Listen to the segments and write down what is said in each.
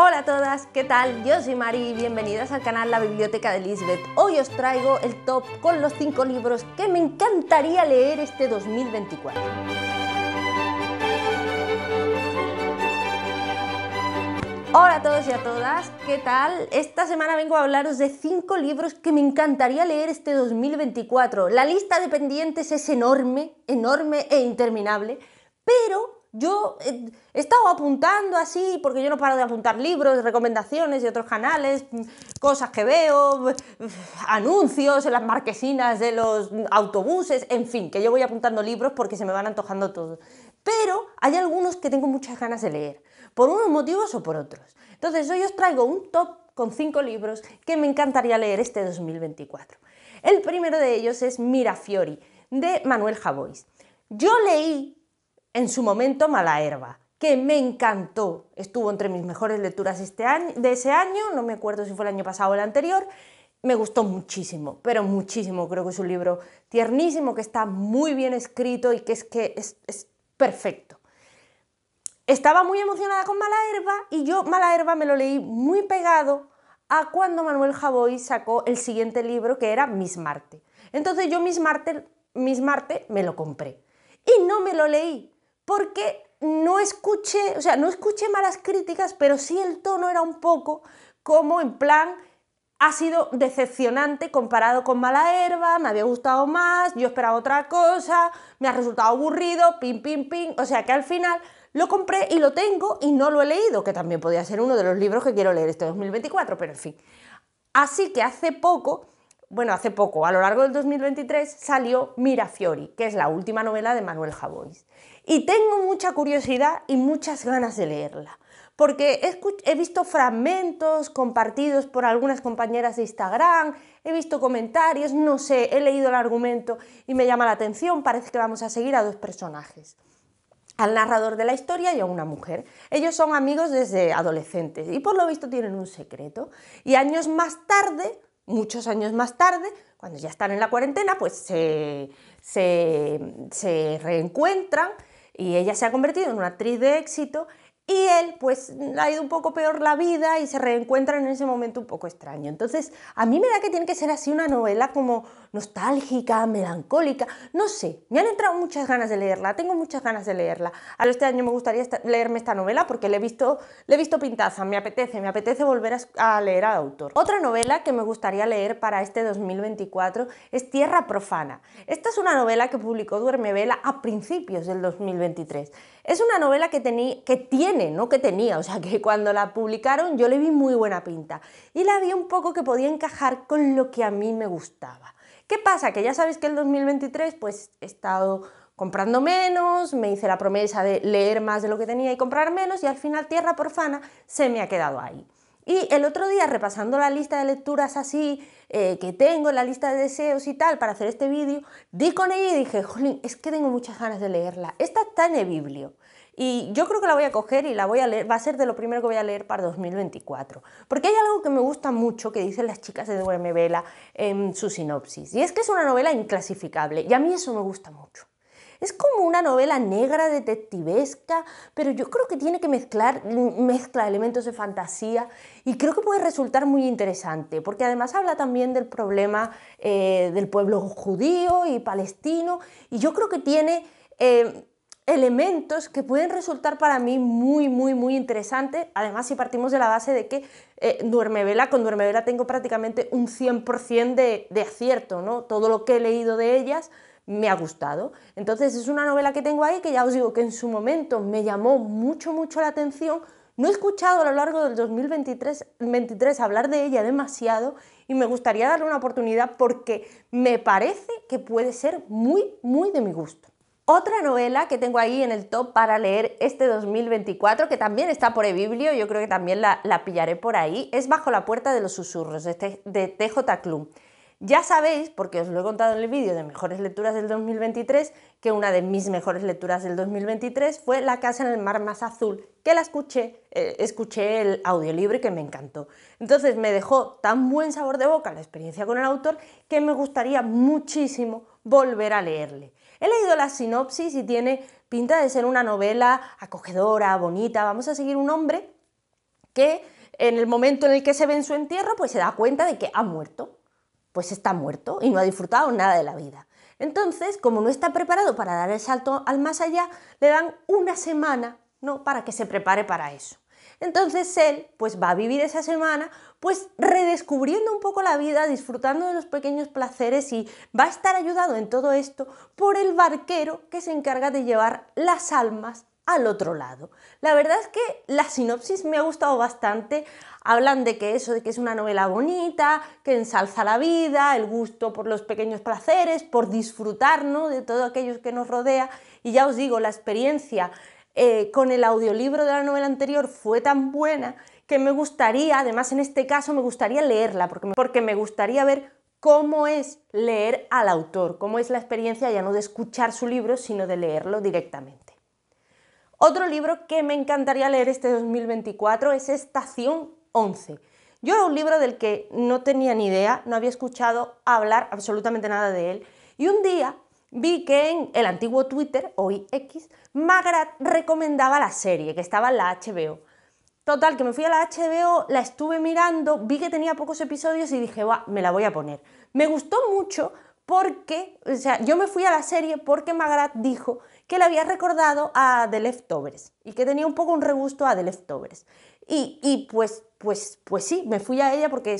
Hola a todas, ¿qué tal? Yo soy Mari y bienvenidas al canal La Biblioteca de Lisbeth. Hoy os traigo el top con los 5 libros que me encantaría leer este 2024. Hola a todos y a todas, ¿qué tal? Esta semana vengo a hablaros de 5 libros que me encantaría leer este 2024. La lista de pendientes es enorme, enorme e interminable, pero yo eh, he estado apuntando así, porque yo no paro de apuntar libros, recomendaciones de otros canales, mm, cosas que veo, anuncios en las marquesinas de los autobuses, en fin, que yo voy apuntando libros porque se me van antojando todos. Pero hay algunos que tengo muchas ganas de leer, por unos motivos o por otros. Entonces hoy os traigo un top con cinco libros que me encantaría leer este 2024. El primero de ellos es Mirafiori, de Manuel Javois. Yo leí en su momento Mala Herba, que me encantó. Estuvo entre mis mejores lecturas este de ese año, no me acuerdo si fue el año pasado o el anterior. Me gustó muchísimo, pero muchísimo. Creo que es un libro tiernísimo, que está muy bien escrito y que es que es, perfecto. Estaba muy emocionada con Mala Herba y yo Mala Herba me lo leí muy pegado a cuando Manuel Javoy sacó el siguiente libro que era Miss Marte. Entonces yo Miss Marte me lo compré y no me lo leí porque no escuché, o sea, no escuché malas críticas, pero sí el tono era un poco como en plan ha sido decepcionante comparado con Mala me había gustado más, yo esperaba otra cosa, me ha resultado aburrido, pim, pim, pim. O sea que al final lo compré y lo tengo y no lo he leído, que también podía ser uno de los libros que quiero leer este 2024, pero en fin. Así que hace poco, bueno, hace poco, a lo largo del 2023, salió Mirafiori, que es la última novela de Manuel Javois y tengo mucha curiosidad y muchas ganas de leerla, porque he, visto fragmentos compartidos por algunas compañeras de Instagram, he visto comentarios, no sé, he leído el argumento y me llama la atención, parece que vamos a seguir a dos personajes al narrador de la historia y a una mujer. Ellos son amigos desde adolescentes y por lo visto tienen un secreto. Y años más tarde, muchos años más tarde, cuando ya están en la cuarentena, pues se, se, se reencuentran y ella se ha convertido en una actriz de éxito y él pues ha ido un poco peor la vida y se reencuentran en ese momento un poco extraño. Entonces, a mí me da que tiene que ser así una novela como nostálgica, melancólica, no sé, me han entrado muchas ganas de leerla, tengo muchas ganas de leerla. Ahora este año me gustaría leerme esta novela porque le he visto, le he visto pintaza, me apetece, me apetece volver a, leer al autor. Otra novela que me gustaría leer para este 2024 es Tierra Profana. Esta es una novela que publicó Duermevela a principios del 2023. Es una novela que, que tiene no que tenía, o sea que cuando la publicaron yo le vi muy buena pinta y la vi un poco que podía encajar con lo que a mí me gustaba. ¿Qué pasa? Que ya sabéis que el 2023 pues he estado comprando menos, me hice la promesa de leer más de lo que tenía y comprar menos y al final Tierra Porfana se me ha quedado ahí. Y el otro día, repasando la lista de lecturas así eh, que tengo, la lista de deseos y tal, para hacer este vídeo, di con ella y dije, jolín, es que tengo muchas ganas de leerla. Esta está en el biblio y yo creo que la voy a coger y la voy a leer, va a ser de lo primero que voy a leer para 2024. Porque hay algo que me gusta mucho que dicen las chicas de Duerme Vela en su sinopsis. Y es que es una novela inclasificable. Y a mí eso me gusta mucho. Es como una novela negra, detectivesca, pero yo creo que tiene que mezclar, mezcla elementos de fantasía y creo que puede resultar muy interesante, porque además habla también del problema eh, del pueblo judío y palestino y yo creo que tiene... Eh, elementos que pueden resultar para mí muy, muy, muy interesantes. Además, si partimos de la base de que eh, Duermevela, con Duerme tengo prácticamente un 100% de, de acierto, ¿no? Todo lo que he leído de ellas me ha gustado. Entonces, es una novela que tengo ahí que ya os digo que en su momento me llamó mucho, mucho la atención. No he escuchado a lo largo del 2023 23, hablar de ella demasiado y me gustaría darle una oportunidad porque me parece que puede ser muy, muy de mi gusto. Otra novela que tengo ahí en el top para leer este 2024, que también está por eBiblio, yo creo que también la, pillaré por ahí, es Bajo la Puerta de los Susurros, de, TJ este, Klum. Ya sabéis, porque os lo he contado en el vídeo de Mejores Lecturas del 2023, que una de mis mejores lecturas del 2023 fue La Casa en el Mar Más Azul, que la escuché, eh, escuché el audiolibro y que me encantó. Entonces me dejó tan buen sabor de boca la experiencia con el autor que me gustaría muchísimo volver a leerle. He leído la sinopsis y tiene pinta de ser una novela acogedora, bonita. Vamos a seguir un hombre que en el momento en el que se ve en su entierro, pues se da cuenta de que ha muerto. Pues está muerto y no ha disfrutado nada de la vida. Entonces, como no está preparado para dar el salto al más allá, le dan una semana ¿no? para que se prepare para eso. Entonces él pues va a vivir esa semana pues redescubriendo un poco la vida, disfrutando de los pequeños placeres y va a estar ayudado en todo esto por el barquero que se encarga de llevar las almas al otro lado. La verdad es que la sinopsis me ha gustado bastante. Hablan de que eso, de que es una novela bonita, que ensalza la vida, el gusto por los pequeños placeres, por disfrutarnos de todo aquello que nos rodea. Y ya os digo, la experiencia eh, con el audiolibro de la novela anterior fue tan buena que me gustaría, además en este caso me gustaría leerla, porque porque me gustaría ver cómo es leer al autor, cómo es la experiencia ya no de escuchar su libro, sino de leerlo directamente. Otro libro que me encantaría leer este 2024 es Estación 11. Yo era un libro del que no tenía ni idea, no había escuchado hablar absolutamente nada de él, y un día vi que en el antiguo Twitter, hoy X, Magrat recomendaba la serie, que estaba en la HBO. Total, que me fui a la HBO, la estuve mirando, vi que tenía pocos episodios y dije, me la voy a poner. Me gustó mucho porque, o sea, yo me fui a la serie porque Magrat dijo que le había recordado a The Leftovers y que tenía un poco un regusto a The Leftovers. Y, pues, pues, pues sí, me fui a ella porque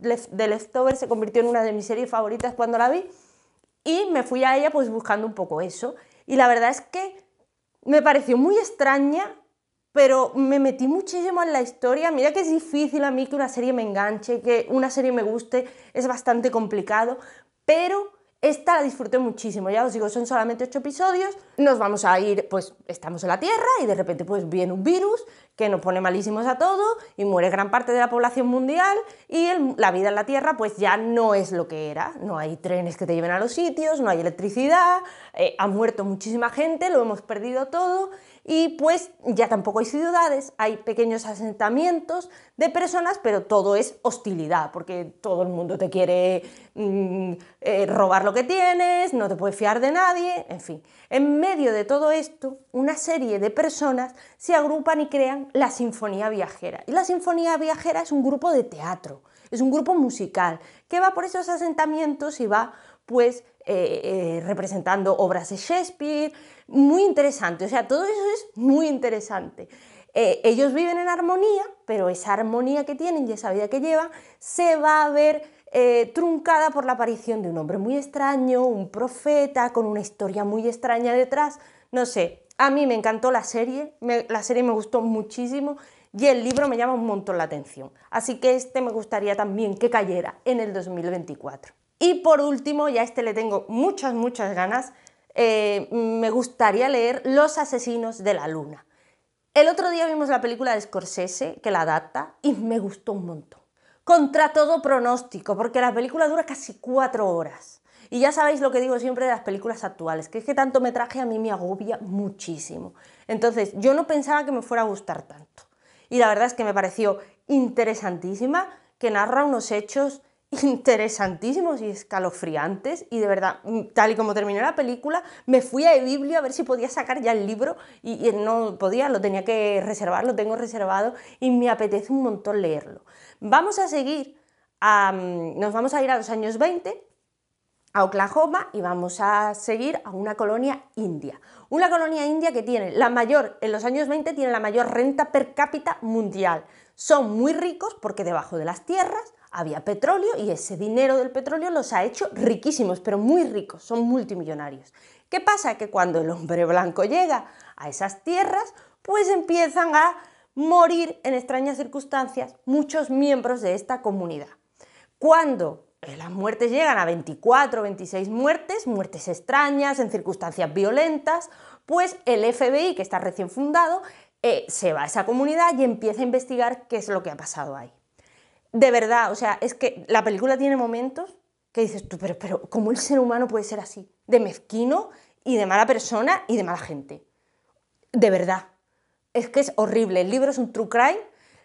The Leftovers se convirtió en una de mis series favoritas cuando la vi y me fui a ella pues buscando un poco eso. Y la verdad es que me pareció muy extraña, pero me metí muchísimo en la historia. Mira que es difícil a mí que una serie me enganche, que una serie me guste, es bastante complicado, pero esta la disfruté muchísimo, ya os digo, son solamente ocho episodios, nos vamos a ir, pues estamos en la Tierra y de repente pues viene un virus que nos pone malísimos a todo y muere gran parte de la población mundial y la vida en la Tierra pues ya no es lo que era. No hay trenes que te lleven a los sitios, no hay electricidad, eh, ha muerto muchísima gente, lo hemos perdido todo y pues ya tampoco hay ciudades, hay pequeños asentamientos de personas, pero todo es hostilidad, porque todo el mundo te quiere mm, eh, robar lo que tienes, no te puedes fiar de nadie, en fin. En medio de todo esto, una serie de personas se agrupan y crean la Sinfonía Viajera. Y la Sinfonía Viajera es un grupo de teatro, es un grupo musical que va por esos asentamientos y va pues eh, eh, representando obras de Shakespeare, muy interesante, o sea, todo eso es muy interesante. Eh, ellos viven en armonía, pero esa armonía que tienen y esa vida que llevan se va a ver eh, truncada por la aparición de un hombre muy extraño, un profeta con una historia muy extraña detrás. No sé, a mí me encantó la serie, la serie me gustó muchísimo y el libro me llama un montón la atención. Así que este me gustaría también que cayera en el 2024. Y por último, ya a este le tengo muchas, muchas ganas, eh, me gustaría leer Los asesinos de la luna. El otro día vimos la película de Scorsese, que la adapta, y me gustó un montón contra todo pronóstico, porque la película dura casi cuatro horas. Y ya sabéis lo que digo siempre de las películas actuales, que es que tanto metraje a mí me agobia muchísimo. Entonces, yo no pensaba que me fuera a gustar tanto. Y la verdad es que me pareció interesantísima, que narra unos hechos interesantísimos y escalofriantes y de verdad, mm, tal y como terminó la película, me fui a Biblio a ver si podía sacar ya el libro y, y, no podía, lo tenía que reservar, lo tengo reservado y me apetece un montón leerlo. Vamos a seguir, a, mm, nos vamos a ir a los años 20, a Oklahoma y vamos a seguir a una colonia india. Una colonia india que tiene la mayor, en los años 20 tiene la mayor renta per cápita mundial. Son muy ricos porque debajo de las tierras había petróleo y ese dinero del petróleo los ha hecho riquísimos, pero muy ricos, son multimillonarios. ¿Qué pasa? Que cuando el hombre blanco llega a esas tierras, pues empiezan a morir en extrañas circunstancias muchos miembros de esta comunidad. Cuando las muertes llegan a 24, 26 muertes, muertes extrañas, en circunstancias violentas, pues el FBI, que está recién fundado, eh, se va a esa comunidad y empieza a investigar qué es lo que ha pasado ahí de verdad, o sea, es que la película tiene momentos que dices tú, pero, pero ¿cómo el ser humano puede ser así? De mezquino y de mala persona y de mala gente. De verdad. Es que es horrible. El libro es un true crime.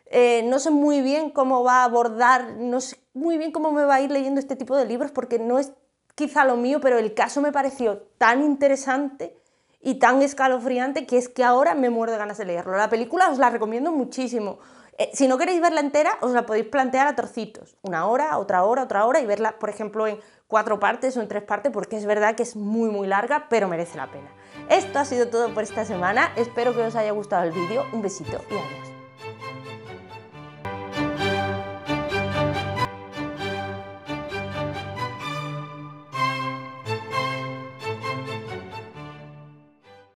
Eh, no sé muy bien cómo va a abordar, no sé muy bien cómo me va a ir leyendo este tipo de libros porque no es quizá lo mío, pero el caso me pareció tan interesante y tan escalofriante que es que ahora me muero de ganas de leerlo. La película os la recomiendo muchísimo. Eh, si no queréis verla entera, os la podéis plantear a trocitos, una hora, otra hora, otra hora, y verla, por ejemplo, en cuatro partes o en tres partes, porque es verdad que es muy, muy larga, pero merece la pena. Esto ha sido todo por esta semana, espero que os haya gustado el vídeo, un besito y adiós.